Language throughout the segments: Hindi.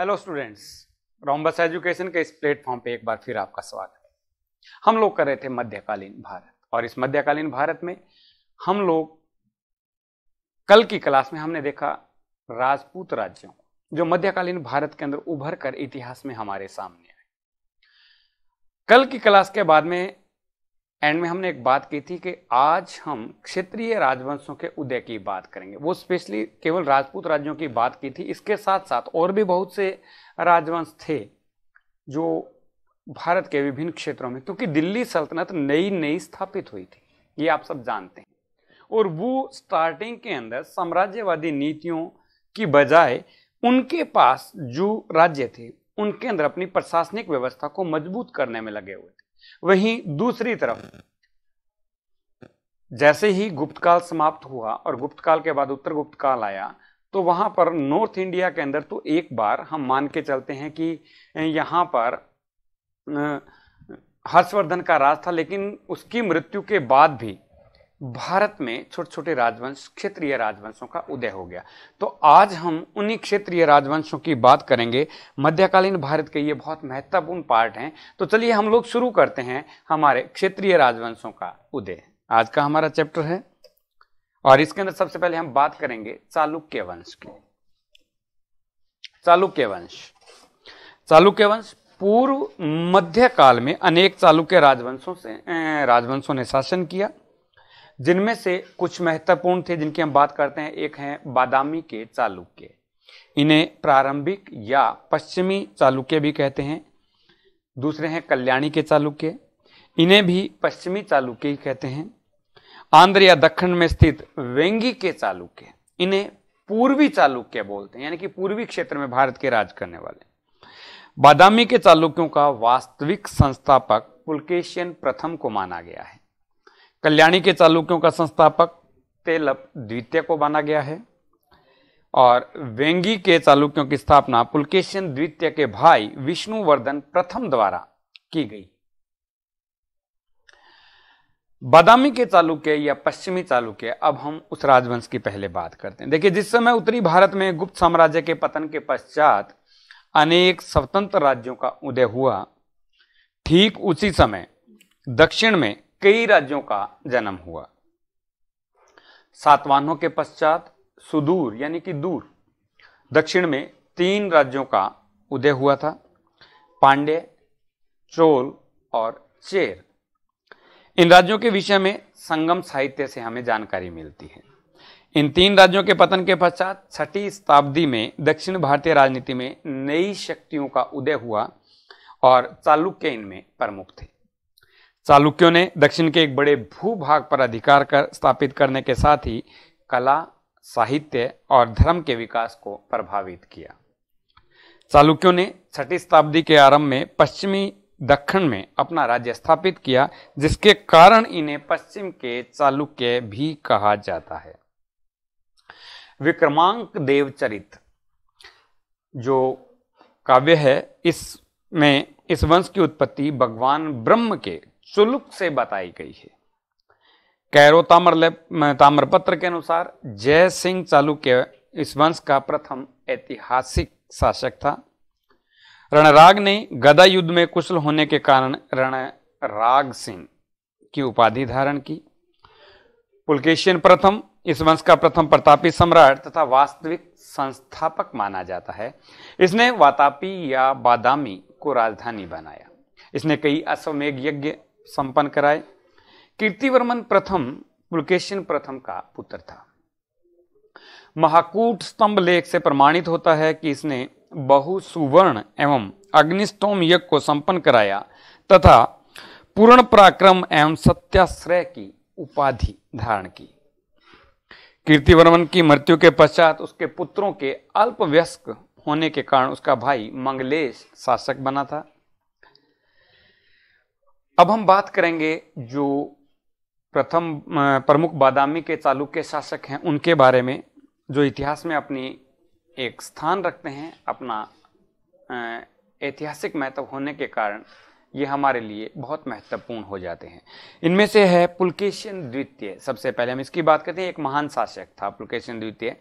हेलो स्टूडेंट्स रोमबस एजुकेशन के इस प्लेटफॉर्म पे एक बार फिर आपका स्वागत है हम लोग कर रहे थे मध्यकालीन भारत और इस मध्यकालीन भारत में हम लोग कल की क्लास में हमने देखा राजपूत राज्यों जो मध्यकालीन भारत के अंदर उभर कर इतिहास में हमारे सामने आए कल की क्लास के बाद में एंड में हमने एक बात की थी कि आज हम क्षेत्रीय राजवंशों के उदय की बात करेंगे वो स्पेशली केवल राजपूत राज्यों की बात की थी इसके साथ साथ और भी बहुत से राजवंश थे जो भारत के विभिन्न क्षेत्रों में क्योंकि दिल्ली सल्तनत नई नई स्थापित हुई थी ये आप सब जानते हैं और वो स्टार्टिंग के अंदर साम्राज्यवादी नीतियों की बजाय उनके पास जो राज्य थे उनके अंदर अपनी प्रशासनिक व्यवस्था को मजबूत करने में लगे हुए थे वहीं दूसरी तरफ जैसे ही गुप्त काल समाप्त हुआ और गुप्त काल के बाद उत्तर गुप्त काल आया तो वहां पर नॉर्थ इंडिया के अंदर तो एक बार हम मान के चलते हैं कि यहां पर हर्षवर्धन का राज था लेकिन उसकी मृत्यु के बाद भी भारत में छोटे छोटे राजवंश क्षेत्रीय राजवंशों का उदय हो गया तो आज हम उन्हीं क्षेत्रीय राजवंशों की बात करेंगे मध्यकालीन भारत के ये बहुत महत्वपूर्ण पार्ट हैं तो चलिए हम लोग शुरू करते हैं हमारे क्षेत्रीय राजवंशों का उदय आज का हमारा चैप्टर है और इसके अंदर सबसे पहले हम बात करेंगे चालुक्य वंश की चालुक्य वंश चालुक्य वंश पूर्व मध्यकाल में अनेक चालुक्य राजवंशों से राजवंशों ने शासन किया जिनमें से कुछ महत्वपूर्ण थे जिनकी हम बात करते हैं एक हैं बादामी के चालुक्य इन्हें प्रारंभिक या पश्चिमी चालुक्य भी कहते हैं दूसरे हैं कल्याणी के चालुक्य इन्हें भी पश्चिमी चालुक्य ही कहते हैं आंध्र या दक्षिण में स्थित वेंगी के चालुक्य इन्हें पूर्वी चालुक्य बोलते हैं यानी कि पूर्वी क्षेत्र में भारत के राज करने वाले बादामी के चालुक्यों का वास्तविक संस्थापक पुलकेशियन प्रथम को माना गया है कल्याणी के चालुक्यों का संस्थापक तेलप द्वितीय को माना गया है और वेंगी के चालुक्यों की स्थापना पुलकेशन द्वितीय के भाई विष्णुवर्धन प्रथम द्वारा की गई बादामी के चालुक्य या पश्चिमी चालुक्य अब हम उस राजवंश की पहले बात करते हैं देखिए जिस समय उत्तरी भारत में गुप्त साम्राज्य के पतन के पश्चात अनेक स्वतंत्र राज्यों का उदय हुआ ठीक उसी समय दक्षिण में कई राज्यों का जन्म हुआ सातवाहनों के पश्चात सुदूर यानी कि दूर दक्षिण में तीन राज्यों का उदय हुआ था पांडे चोल और चेर इन राज्यों के विषय में संगम साहित्य से हमें जानकारी मिलती है इन तीन राज्यों के पतन के पश्चात छठी शताब्दी में दक्षिण भारतीय राजनीति में नई शक्तियों का उदय हुआ और चालुक्य इनमें प्रमुख थे चालुक्यों ने दक्षिण के एक बड़े भूभाग पर अधिकार कर स्थापित करने के साथ ही कला साहित्य और धर्म के विकास को प्रभावित किया चालुक्यों ने छठी शताब्दी के आरंभ में पश्चिमी दक्षिण में अपना राज्य स्थापित किया जिसके कारण इन्हें पश्चिम के चालुक्य भी कहा जाता है विक्रमांक देवचरित जो काव्य है इसमें इस वंश की उत्पत्ति भगवान ब्रह्म के शुल्क से बताई गई है कैरो ताम्र ताम्रपत्र के अनुसार जय सिंह चालुक्य इस वंश का प्रथम ऐतिहासिक शासक था रणराग ने गदा युद्ध में कुशल होने के कारण रणराग सिंह की उपाधि धारण की पुलकेशियन प्रथम इस वंश का प्रथम प्रतापी सम्राट तथा वास्तविक संस्थापक माना जाता है इसने वातापी या बादामी को राजधानी बनाया इसने कई अश्वमेघ यज्ञ संपन्न कराए कीर्तिवर्मन प्रथम पुलकेशन प्रथम का पुत्र था महाकूट स्तंभ लेख से प्रमाणित होता है कि इसने बहु सुवर्ण एवं अग्निस्तोम यज्ञ को संपन्न कराया तथा पूर्ण पराक्रम एवं सत्याश्रय की उपाधि धारण की कीर्तिवर्मन की मृत्यु के पश्चात उसके पुत्रों के अल्पव्यस्क होने के कारण उसका भाई मंगलेश शासक बना था अब हम बात करेंगे जो प्रथम प्रमुख बादामी के चालुक्य शासक हैं उनके बारे में जो इतिहास में अपनी एक स्थान रखते हैं अपना ऐतिहासिक महत्व होने के कारण ये हमारे लिए बहुत महत्वपूर्ण हो जाते हैं इनमें से है पुलकेशन द्वितीय सबसे पहले हम इसकी बात करते हैं एक महान शासक था पुलकेशन द्वितीय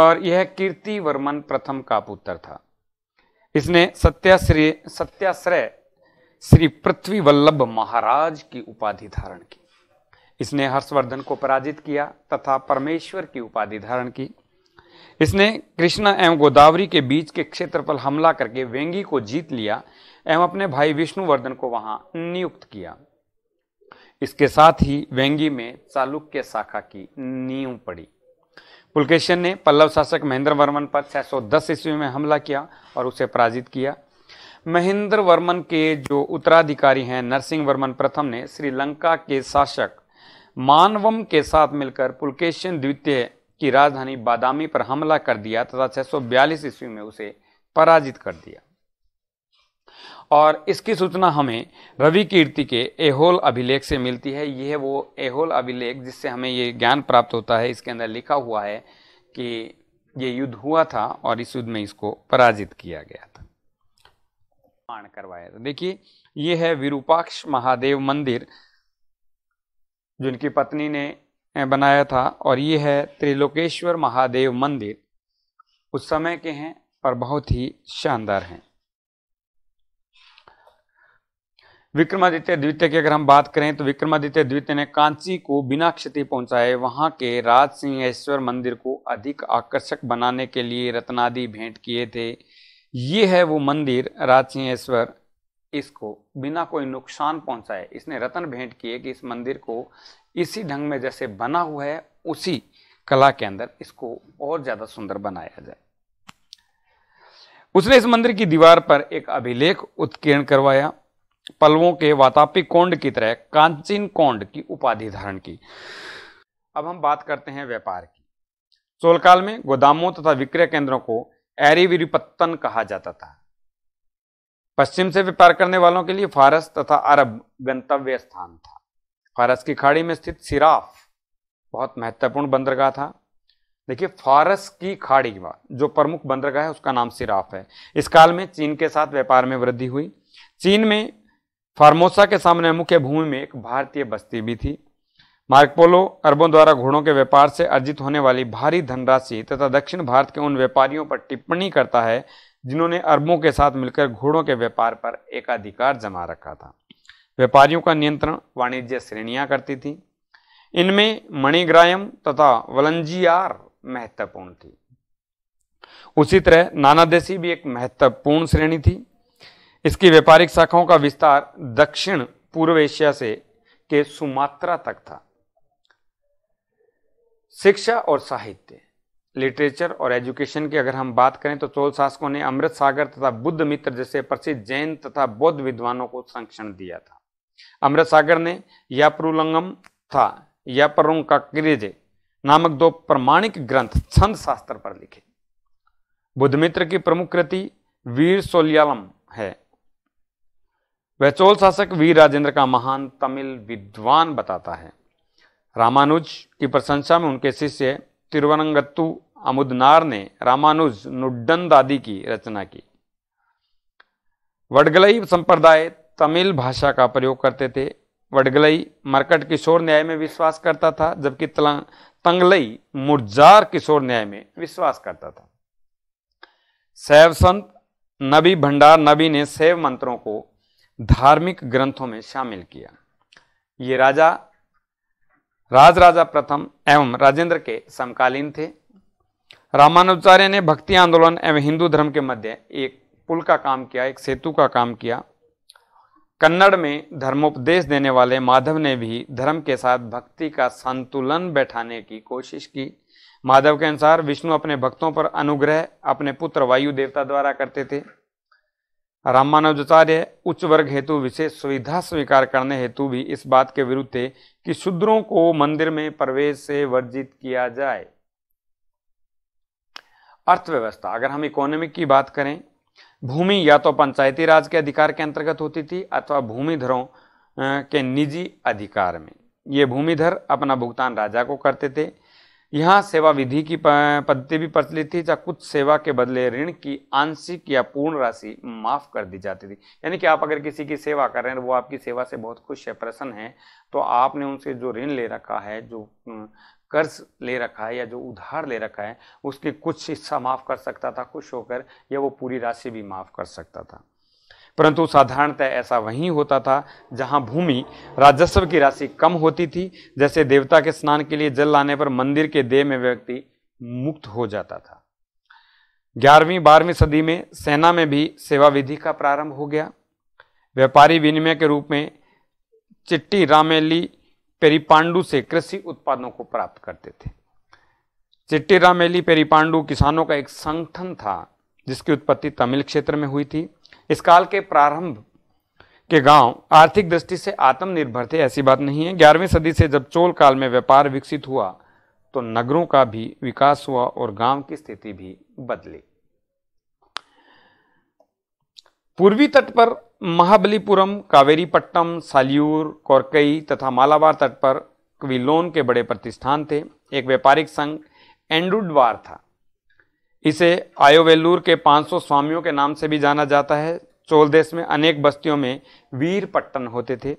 और यह कीर्ति वर्मन प्रथम का पुत्र था इसने सत्याश्रय सत्याश्रय श्री पृथ्वी वल्लभ महाराज की उपाधि धारण की इसने हर्षवर्धन को पराजित किया तथा परमेश्वर की उपाधि धारण की इसने कृष्णा एवं गोदावरी के बीच के क्षेत्र पर हमला करके वेंगी को जीत लिया एवं अपने भाई विष्णुवर्धन को वहां नियुक्त किया इसके साथ ही वेंगी में चालुक्य शाखा की नींव पड़ी पुलकेशन ने पल्लव शासक महेंद्र वर्मन पर 610 ईस्वी में हमला किया और उसे पराजित किया महेंद्र वर्मन के जो उत्तराधिकारी हैं नरसिंह वर्मन प्रथम ने श्रीलंका के शासक मानवम के साथ मिलकर पुलकेशन द्वितीय की राजधानी बादामी पर हमला कर दिया तथा 642 ईस्वी में उसे पराजित कर दिया और इसकी सूचना हमें रवि कीर्ति के एहोल अभिलेख से मिलती है यह वो एहोल अभिलेख जिससे हमें ये ज्ञान प्राप्त होता है इसके अंदर लिखा हुआ है कि ये युद्ध हुआ था और इस युद्ध में इसको पराजित किया गया था निर्माण करवाया था देखिए ये है विरूपाक्ष महादेव मंदिर जिनकी पत्नी ने बनाया था और ये है त्रिलोकेश्वर महादेव मंदिर उस समय के हैं और बहुत ही शानदार हैं विक्रमादित्य द्वितीय की अगर हम बात करें तो विक्रमादित्य द्वितीय ने कांची को बिना क्षति पहुंचाए वहां के राज सिंहेश्वर मंदिर को अधिक आकर्षक बनाने के लिए रत्नादि भेंट किए थे ये है वो मंदिर राजसिंहेश्वर इसको बिना कोई नुकसान पहुंचाए इसने रतन भेंट किए कि इस मंदिर को इसी ढंग में जैसे बना हुआ है उसी कला के अंदर इसको और ज़्यादा सुंदर बनाया जाए उसने इस मंदिर की दीवार पर एक अभिलेख उत्कीर्ण करवाया पलवों के वातापी कोंड की तरह कांचीन कोंड की उपाधि धारण की अब हम बात करते हैं व्यापार की चोलकाल में गोदामों तथा विक्रय केंद्रों को एरिविरिपत्तन कहा जाता था पश्चिम से व्यापार करने वालों के लिए फारस तथा अरब गंतव्य स्थान था फारस की खाड़ी में स्थित सिराफ बहुत महत्वपूर्ण बंदरगाह था देखिए फारस की खाड़ी जो प्रमुख बंदरगाह है उसका नाम सिराफ है इस काल में चीन के साथ व्यापार में वृद्धि हुई चीन में फार्मोसा के सामने मुख्य भूमि में एक भारतीय बस्ती भी थी मार्कपोलो अरबों द्वारा घोड़ों के व्यापार से अर्जित होने वाली भारी धनराशि तथा दक्षिण भारत के उन व्यापारियों पर टिप्पणी करता है जिन्होंने अरबों के साथ मिलकर घोड़ों के व्यापार पर एकाधिकार जमा रखा था व्यापारियों का नियंत्रण वाणिज्य श्रेणियां करती थी इनमें मणिग्रायम तथा वलंजियार महत्वपूर्ण थी उसी तरह नानादेशी भी एक महत्वपूर्ण श्रेणी थी इसकी व्यापारिक शाखाओं का विस्तार दक्षिण पूर्व एशिया से के सुमात्रा तक था शिक्षा और साहित्य लिटरेचर और एजुकेशन की अगर हम बात करें तो चोल शासकों ने अमृत सागर तथा बुद्ध मित्र जैसे प्रसिद्ध जैन तथा बौद्ध विद्वानों को संरक्षण दिया था अमृत सागर ने यापरुलंगम था यापरुंग काक्रिजे नामक दो प्रमाणिक ग्रंथ छंद शास्त्र पर लिखे बुद्ध मित्र की प्रमुख कृति वीर सोलियालम है वह चोल शासक वीर राजेंद्र का महान तमिल विद्वान बताता है रामानुज की प्रशंसा में उनके शिष्य तिरुवनंगत्तु अमुदनार ने रामानुज नुड्डन आदि की रचना की वडगलई संप्रदाय तमिल भाषा का प्रयोग करते थे वडगलई मरकट किशोर न्याय में विश्वास करता था जबकि तंगलई मुरजार किशोर न्याय में विश्वास करता था शैव संत नबी भंडार नबी ने शैव मंत्रों को धार्मिक ग्रंथों में शामिल किया ये राजा राजराजा प्रथम एवं राजेंद्र के समकालीन थे रामानुजाचार्य ने भक्ति आंदोलन एवं हिंदू धर्म के मध्य एक पुल का काम किया एक सेतु का काम किया कन्नड़ में धर्मोपदेश देने वाले माधव ने भी धर्म के साथ भक्ति का संतुलन बैठाने की कोशिश की माधव के अनुसार विष्णु अपने भक्तों पर अनुग्रह अपने पुत्र वायु देवता द्वारा करते थे रामानुजाचार्य उच्च वर्ग हेतु विशेष सुविधा स्वीकार करने हेतु भी इस बात के विरुद्ध थे कि शूद्रों को मंदिर में प्रवेश से वर्जित किया जाए अर्थव्यवस्था अगर हम इकोनॉमिक की बात करें भूमि या तो पंचायती राज के अधिकार के अंतर्गत होती थी अथवा भूमिधरों के निजी अधिकार में ये भूमिधर अपना भुगतान राजा को करते थे यहाँ सेवा विधि की पद्धति भी प्रचलित थी जहाँ कुछ सेवा के बदले ऋण की आंशिक या पूर्ण राशि माफ कर दी जाती थी यानी कि आप अगर किसी की सेवा कर रहे हैं वो आपकी सेवा से बहुत खुश है प्रसन्न है तो आपने उनसे जो ऋण ले रखा है जो कर्ज ले रखा है या जो उधार ले रखा है उसके कुछ हिस्सा माफ़ कर सकता था खुश होकर या वो पूरी राशि भी माफ़ कर सकता था परंतु साधारणतः ऐसा वहीं होता था जहां भूमि राजस्व की राशि कम होती थी जैसे देवता के स्नान के लिए जल लाने पर मंदिर के देह में व्यक्ति मुक्त हो जाता था ग्यारहवीं बारहवीं सदी में सेना में भी सेवा विधि का प्रारंभ हो गया व्यापारी विनिमय के रूप में चिट्टी रामेली पेरीपांडु से कृषि उत्पादों को प्राप्त करते थे चिट्टी रामेली पेरीपांडु किसानों का एक संगठन था जिसकी उत्पत्ति तमिल क्षेत्र में हुई थी इस काल के प्रारंभ के गांव आर्थिक दृष्टि से आत्मनिर्भर थे ऐसी बात नहीं है ग्यारहवीं सदी से जब चोल काल में व्यापार विकसित हुआ तो नगरों का भी विकास हुआ और गांव की स्थिति भी बदली पूर्वी तट पर महाबलीपुरम कावेरीपट्टम सालियूर कोरकई तथा मालाबार तट पर क्विलोन के बड़े प्रतिष्ठान थे एक व्यापारिक संघ एंडुडवार था इसे आयोवेल्लूर के 500 स्वामियों के नाम से भी जाना जाता है चोल देश में अनेक बस्तियों में पट्टन होते थे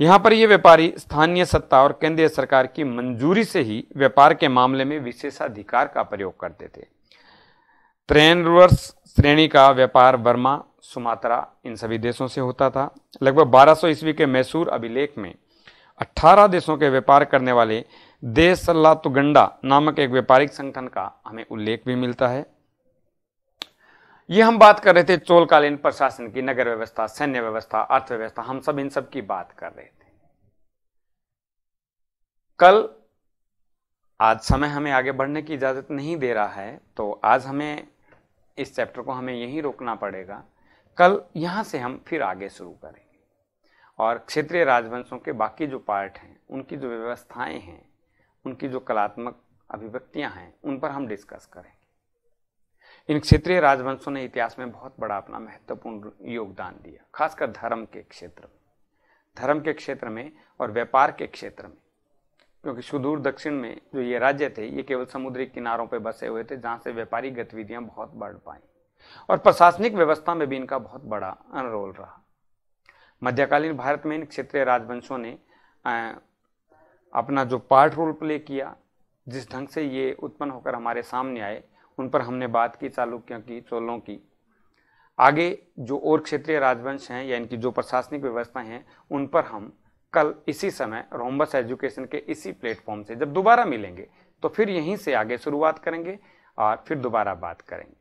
यहाँ पर ये व्यापारी स्थानीय सत्ता और केंद्रीय सरकार की मंजूरी से ही व्यापार के मामले में विशेषाधिकार का प्रयोग करते थे त्रेनवर्स श्रेणी का व्यापार वर्मा सुमात्रा इन सभी देशों से होता था लगभग 1200 ईस्वी के मैसूर अभिलेख में 18 देशों के व्यापार करने वाले देश लातुगंडा नामक एक व्यापारिक संगठन का हमें उल्लेख भी मिलता है ये हम बात कर रहे थे चोलकालीन प्रशासन की नगर व्यवस्था सैन्य व्यवस्था अर्थव्यवस्था हम सब इन सब की बात कर रहे थे कल आज समय हमें आगे बढ़ने की इजाज़त नहीं दे रहा है तो आज हमें इस चैप्टर को हमें यहीं रोकना पड़ेगा कल यहां से हम फिर आगे शुरू करेंगे और क्षेत्रीय राजवंशों के बाकी जो पार्ट हैं उनकी जो व्यवस्थाएं हैं उनकी जो कलात्मक अभिव्यक्तियां हैं उन पर हम डिस्कस करेंगे इन क्षेत्रीय राजवंशों ने इतिहास में बहुत बड़ा अपना महत्वपूर्ण योगदान दिया खासकर धर्म के क्षेत्र में धर्म के क्षेत्र में और व्यापार के क्षेत्र में क्योंकि सुदूर दक्षिण में जो ये राज्य थे ये केवल समुद्री किनारों पर बसे हुए थे जहाँ से व्यापारी गतिविधियाँ बहुत बढ़ पाई और प्रशासनिक व्यवस्था में भी इनका बहुत बड़ा रोल रहा मध्यकालीन भारत में इन क्षेत्रीय राजवंशों ने अपना जो पार्ट रोल प्ले किया जिस ढंग से ये उत्पन्न होकर हमारे सामने आए उन पर हमने बात की चालुक्यों की चोलों की आगे जो और क्षेत्रीय राजवंश हैं या इनकी जो प्रशासनिक व्यवस्था हैं उन पर हम कल इसी समय रोमबस एजुकेशन के इसी प्लेटफॉर्म से जब दोबारा मिलेंगे तो फिर यहीं से आगे शुरुआत करेंगे और फिर दोबारा बात करेंगे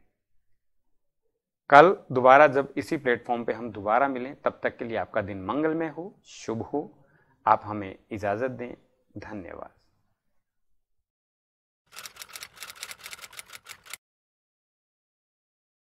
कल दोबारा जब इसी प्लेटफॉर्म पे हम दोबारा मिलें तब तक के लिए आपका दिन मंगलमय हो शुभ हो आप हमें इजाज़त दें धन्यवाद